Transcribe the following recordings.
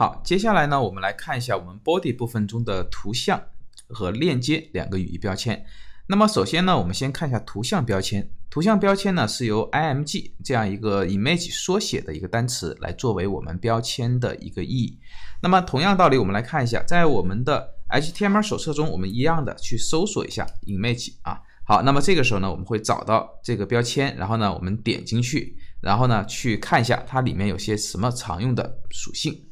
好，接下来呢，我们来看一下我们 body 部分中的图像和链接两个语义标签。那么首先呢，我们先看一下图像标签。图像标签呢，是由 img 这样一个 image 缩写的一个单词来作为我们标签的一个意义。那么同样道理，我们来看一下，在我们的 HTML 手册中，我们一样的去搜索一下 image 啊。好，那么这个时候呢，我们会找到这个标签，然后呢，我们点进去，然后呢，去看一下它里面有些什么常用的属性。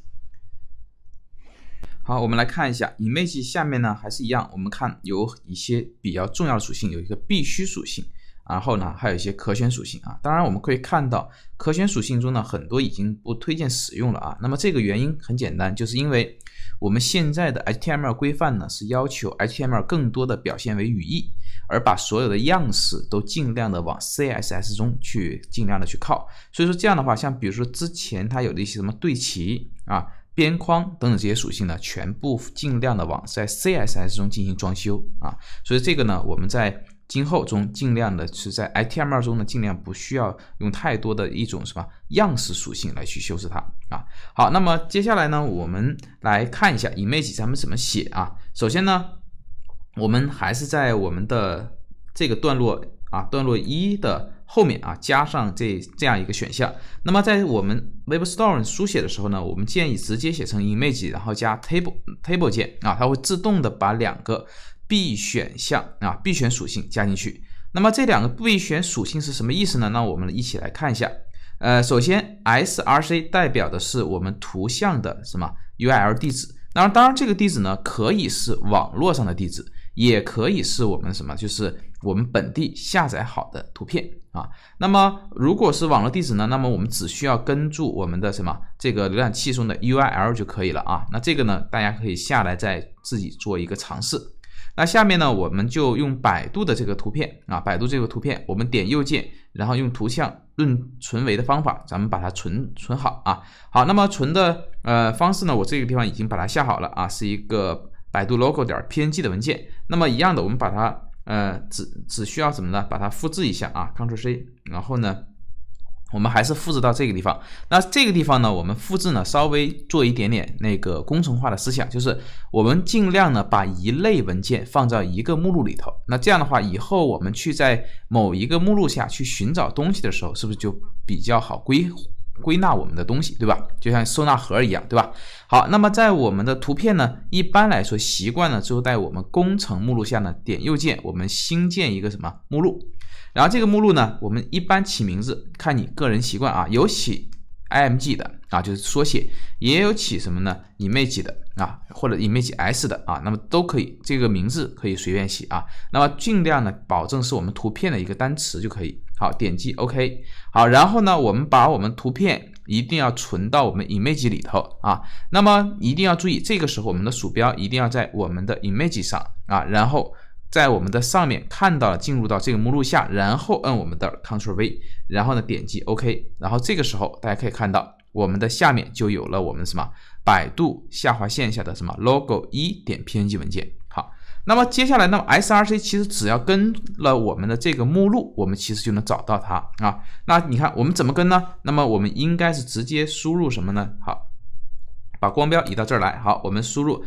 好，我们来看一下，image 下面呢还是一样，我们看有一些比较重要的属性，有一个必须属性，然后呢还有一些可选属性啊。当然我们可以看到，可选属性中呢很多已经不推荐使用了啊。那么这个原因很简单，就是因为我们现在的 HTML 规范呢是要求 HTML 更多的表现为语义，而把所有的样式都尽量的往 CSS 中去，尽量的去靠。所以说这样的话，像比如说之前它有的一些什么对齐啊。边框等等这些属性呢，全部尽量的往在 CSS 中进行装修啊，所以这个呢，我们在今后中尽量的是在 HTML 二中呢，尽量不需要用太多的一种什么样式属性来去修饰它啊。好，那么接下来呢，我们来看一下 Image 咱们怎么写啊。首先呢，我们还是在我们的这个段落啊，段落一的。后面啊加上这这样一个选项，那么在我们 w e b s t o r e 书写的时候呢，我们建议直接写成 image，然后加 table table 键啊，它会自动的把两个必选项啊必选属性加进去。那么这两个必选属性是什么意思呢？那我们一起来看一下。呃，首先 src 代表的是我们图像的什么 URL 地址，那当然这个地址呢可以是网络上的地址，也可以是我们什么就是。我们本地下载好的图片啊，那么如果是网络地址呢？那么我们只需要跟住我们的什么这个浏览器中的 URL 就可以了啊。那这个呢，大家可以下来再自己做一个尝试。那下面呢，我们就用百度的这个图片啊，百度这个图片，我们点右键，然后用图像润存为的方法，咱们把它存存好啊。好，那么存的呃方式呢，我这个地方已经把它下好了啊，是一个百度 logo 点 PNG 的文件。那么一样的，我们把它。呃，只只需要什么呢？把它复制一下啊，Ctrl+C，然后呢，我们还是复制到这个地方。那这个地方呢，我们复制呢，稍微做一点点那个工程化的思想，就是我们尽量呢把一类文件放在一个目录里头。那这样的话，以后我们去在某一个目录下去寻找东西的时候，是不是就比较好规？归纳我们的东西，对吧？就像收纳盒一样，对吧？好，那么在我们的图片呢，一般来说习惯呢，就在我们工程目录下呢，点右键，我们新建一个什么目录，然后这个目录呢，我们一般起名字，看你个人习惯啊，有起 IMG 的啊，就是缩写，也有起什么呢，image 的啊，或者 image s 的啊，那么都可以，这个名字可以随便起啊，那么尽量呢，保证是我们图片的一个单词就可以。好，点击 OK。好，然后呢，我们把我们图片一定要存到我们 Image 里头啊。那么一定要注意，这个时候我们的鼠标一定要在我们的 Image 上啊，然后在我们的上面看到了，进入到这个目录下，然后摁我们的 Ctrl V，然后呢点击 OK，然后这个时候大家可以看到，我们的下面就有了我们什么百度下划线下的什么 Logo 一点编辑文件。那么接下来，那么 SRC 其实只要跟了我们的这个目录，我们其实就能找到它啊。那你看我们怎么跟呢？那么我们应该是直接输入什么呢？好，把光标移到这儿来。好，我们输入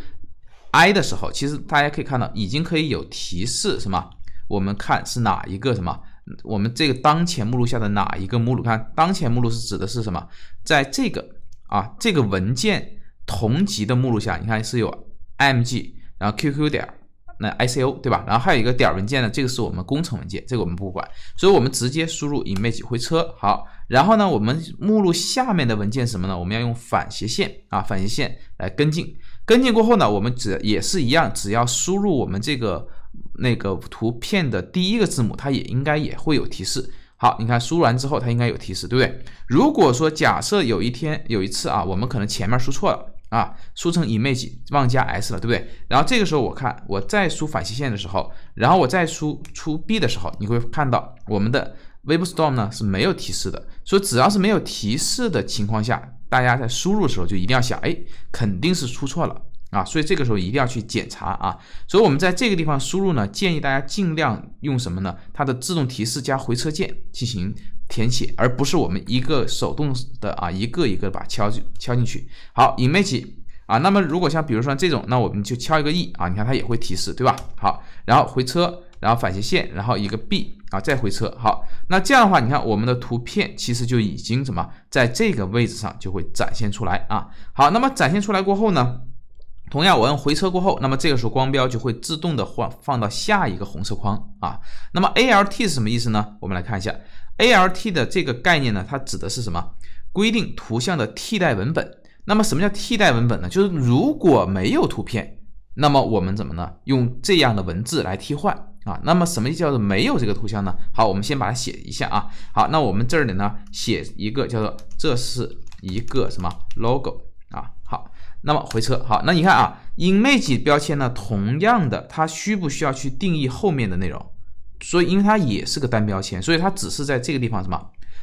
I 的时候，其实大家可以看到已经可以有提示什么？我们看是哪一个什么？我们这个当前目录下的哪一个目录？看当前目录是指的是什么？在这个啊这个文件同级的目录下，你看是有 m g 然后 QQ 点。那 ICO 对吧？然后还有一个点儿文件呢，这个是我们工程文件，这个我们不管，所以我们直接输入 image 回车，好。然后呢，我们目录下面的文件什么呢？我们要用反斜线啊，反斜线来跟进，跟进过后呢，我们只也是一样，只要输入我们这个那个图片的第一个字母，它也应该也会有提示。好，你看输入完之后，它应该有提示，对不对？如果说假设有一天有一次啊，我们可能前面输错了。啊，输成 image 忘加 s 了，对不对？然后这个时候我看我再输反斜线的时候，然后我再输出 b 的时候，你会看到我们的 WebStorm 呢是没有提示的。所以只要是没有提示的情况下，大家在输入的时候就一定要想，哎，肯定是出错了啊。所以这个时候一定要去检查啊。所以我们在这个地方输入呢，建议大家尽量用什么呢？它的自动提示加回车键进行。填写，而不是我们一个手动的啊，一个一个把敲敲进去。好，image 啊，那么如果像比如说这种，那我们就敲一个 e 啊，你看它也会提示，对吧？好，然后回车，然后反斜线，然后一个 b 啊，再回车。好，那这样的话，你看我们的图片其实就已经什么，在这个位置上就会展现出来啊。好，那么展现出来过后呢，同样我按回车过后，那么这个时候光标就会自动的换放到下一个红色框啊。那么 ALT 是什么意思呢？我们来看一下。ALT 的这个概念呢，它指的是什么？规定图像的替代文本。那么什么叫替代文本呢？就是如果没有图片，那么我们怎么呢？用这样的文字来替换啊。那么什么叫做没有这个图像呢？好，我们先把它写一下啊。好，那我们这里呢写一个叫做这是一个什么 logo 啊？好，那么回车。好，那你看啊，image 标签呢，同样的它需不需要去定义后面的内容？所以，因为它也是个单标签，所以它只是在这个地方什么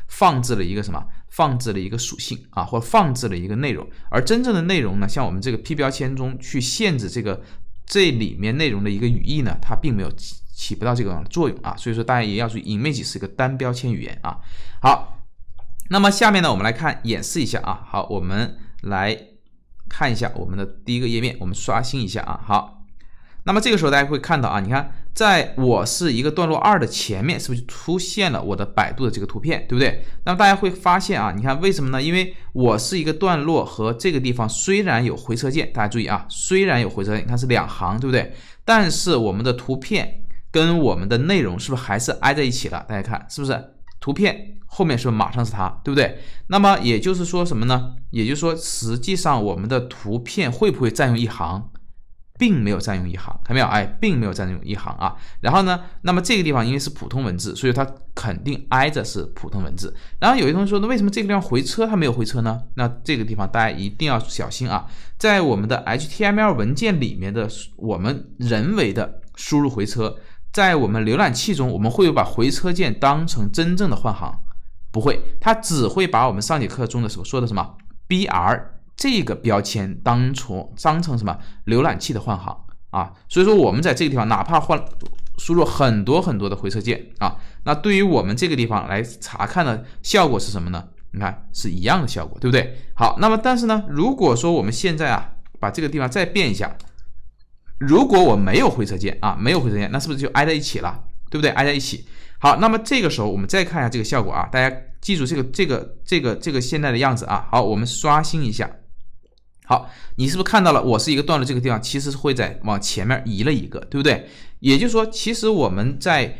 放置了一个什么放置了一个属性啊，或放置了一个内容。而真正的内容呢，像我们这个 p 标签中去限制这个这里面内容的一个语义呢，它并没有起不到这个作用啊。所以说，大家也要注意，image 是个单标签语言啊。好，那么下面呢，我们来看演示一下啊。好，我们来看一下我们的第一个页面，我们刷新一下啊。好，那么这个时候大家会看到啊，你看。在我是一个段落二的前面，是不是就出现了我的百度的这个图片，对不对？那么大家会发现啊，你看为什么呢？因为我是一个段落和这个地方虽然有回车键，大家注意啊，虽然有回车键，看是两行，对不对？但是我们的图片跟我们的内容是不是还是挨在一起了？大家看是不是图片后面是不是马上是它，对不对？那么也就是说什么呢？也就是说实际上我们的图片会不会占用一行？并没有占用一行，看到没有？哎，并没有占用一行啊。然后呢，那么这个地方因为是普通文字，所以它肯定挨着是普通文字。然后有些同学说，那为什么这个地方回车它没有回车呢？那这个地方大家一定要小心啊，在我们的 HTML 文件里面的我们人为的输入回车，在我们浏览器中，我们会有把回车键当成真正的换行，不会，它只会把我们上节课中的时候说的什么 BR。这个标签当从当成什么浏览器的换行啊，所以说我们在这个地方哪怕换输入很多很多的回车键啊，那对于我们这个地方来查看的效果是什么呢？你看是一样的效果，对不对？好，那么但是呢，如果说我们现在啊，把这个地方再变一下，如果我没有回车键啊，没有回车键，那是不是就挨在一起了，对不对？挨在一起。好，那么这个时候我们再看一下这个效果啊，大家记住这个这个这个这个现在的样子啊。好，我们刷新一下。好，你是不是看到了？我是一个段落，这个地方其实是会在往前面移了一个，对不对？也就是说，其实我们在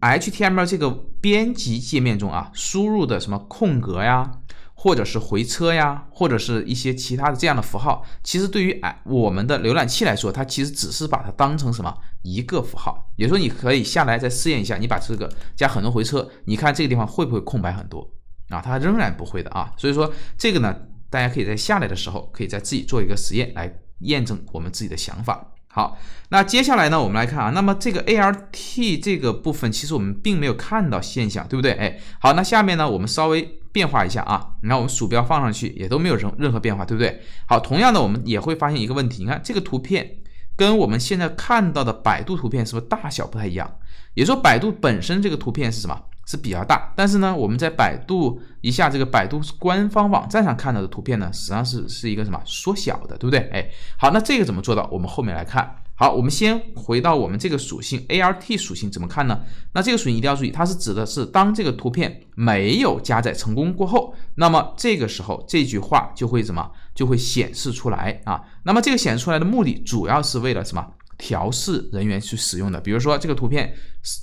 H T M L 这个编辑界面中啊，输入的什么空格呀，或者是回车呀，或者是一些其他的这样的符号，其实对于哎我们的浏览器来说，它其实只是把它当成什么一个符号。也就说，你可以下来再试验一下，你把这个加很多回车，你看这个地方会不会空白很多啊？它仍然不会的啊。所以说这个呢。大家可以在下来的时候，可以再自己做一个实验来验证我们自己的想法。好，那接下来呢，我们来看啊，那么这个 a r t 这个部分，其实我们并没有看到现象，对不对？哎，好，那下面呢，我们稍微变化一下啊，你看我们鼠标放上去也都没有任任何变化，对不对？好，同样的我们也会发现一个问题，你看这个图片。跟我们现在看到的百度图片是不是大小不太一样？也说百度本身这个图片是什么？是比较大，但是呢，我们在百度一下这个百度官方网站上看到的图片呢，实际上是是一个什么缩小的，对不对？哎，好，那这个怎么做到？我们后面来看。好，我们先回到我们这个属性，art 属性怎么看呢？那这个属性一定要注意，它是指的是当这个图片没有加载成功过后，那么这个时候这句话就会怎么？就会显示出来啊，那么这个显示出来的目的主要是为了什么？调试人员去使用的。比如说这个图片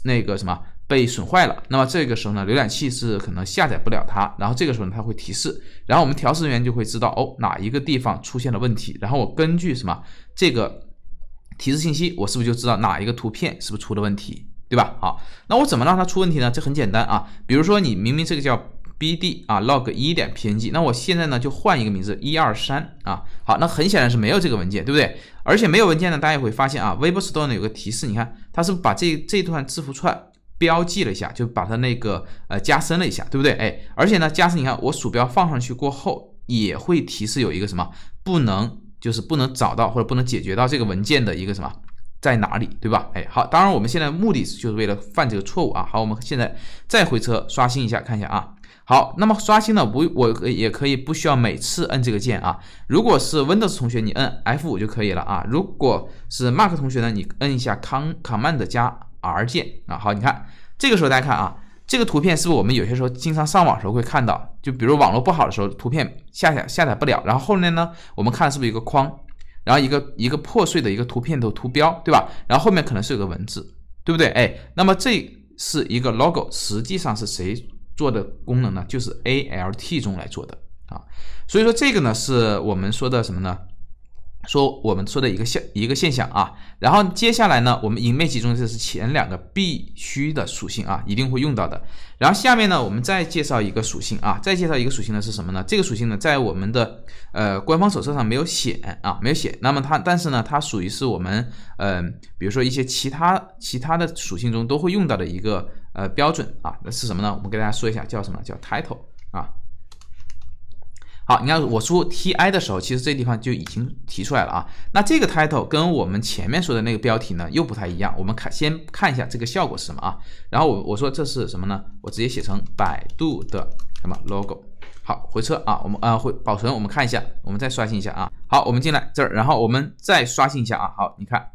那个什么被损坏了，那么这个时候呢，浏览器是可能下载不了它，然后这个时候呢，它会提示，然后我们调试人员就会知道哦哪一个地方出现了问题，然后我根据什么这个提示信息，我是不是就知道哪一个图片是不是出了问题，对吧？好，那我怎么让它出问题呢？这很简单啊，比如说你明明这个叫。bd 啊，log 一点 png，那我现在呢就换一个名字，一二三啊，好，那很显然是没有这个文件，对不对？而且没有文件呢，大家也会发现啊，Web s t o r e 呢有个提示，你看，它是把这这段字符串标记了一下，就把它那个呃加深了一下，对不对？哎，而且呢加深，你看我鼠标放上去过后，也会提示有一个什么不能，就是不能找到或者不能解决到这个文件的一个什么在哪里，对吧？哎，好，当然我们现在目的就是为了犯这个错误啊，好，我们现在再回车刷新一下，看一下啊。好，那么刷新呢？不，我也可以不需要每次摁这个键啊。如果是 Windows 同学，你摁 F 五就可以了啊。如果是 Mac 同学呢，你摁一下 Con Command 加 R 键啊。好，你看这个时候大家看啊，这个图片是不是我们有些时候经常上网的时候会看到？就比如网络不好的时候，图片下载下载不了，然后后面呢，我们看是不是一个框，然后一个一个破碎的一个图片的图标，对吧？然后后面可能是有个文字，对不对？哎，那么这是一个 logo，实际上是谁？做的功能呢，就是 ALT 中来做的啊，所以说这个呢，是我们说的什么呢？说我们说的一个现一个现象啊，然后接下来呢，我们 image 中这是前两个必须的属性啊，一定会用到的。然后下面呢，我们再介绍一个属性啊，再介绍一个属性呢是什么呢？这个属性呢，在我们的呃官方手册上没有写啊，没有写。那么它但是呢，它属于是我们呃，比如说一些其他其他的属性中都会用到的一个呃标准啊，那是什么呢？我们给大家说一下，叫什么？叫 title 啊。好，你看我输 T I 的时候，其实这地方就已经提出来了啊。那这个 title 跟我们前面说的那个标题呢又不太一样。我们看，先看一下这个效果是什么啊。然后我我说这是什么呢？我直接写成百度的什么 logo。好，回车啊，我们啊回保存，我们看一下，我们再刷新一下啊。好，我们进来这儿，然后我们再刷新一下啊。好，你看，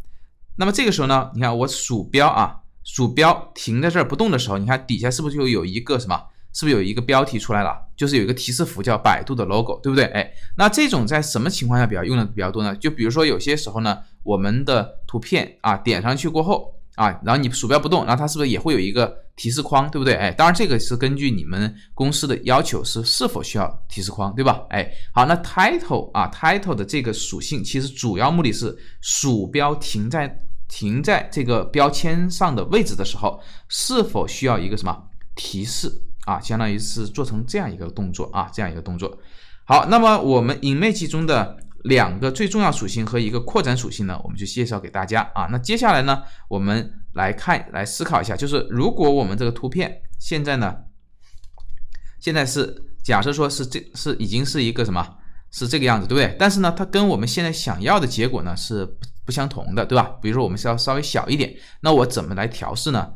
那么这个时候呢，你看我鼠标啊，鼠标停在这儿不动的时候，你看底下是不是就有一个什么？是不是有一个标题出来了？就是有一个提示符叫百度的 logo，对不对？哎，那这种在什么情况下比较用的比较多呢？就比如说有些时候呢，我们的图片啊点上去过后啊，然后你鼠标不动，然后它是不是也会有一个提示框，对不对？哎，当然这个是根据你们公司的要求是是否需要提示框，对吧？哎，好，那 title 啊，title 的这个属性其实主要目的是鼠标停在停在这个标签上的位置的时候，是否需要一个什么提示？啊，相当于是做成这样一个动作啊，这样一个动作。好，那么我们 Image 中的两个最重要属性和一个扩展属性呢，我们就介绍给大家啊。那接下来呢，我们来看，来思考一下，就是如果我们这个图片现在呢，现在是假设说是这是已经是一个什么，是这个样子，对不对？但是呢，它跟我们现在想要的结果呢是不相同的，对吧？比如说我们是要稍微小一点，那我怎么来调试呢？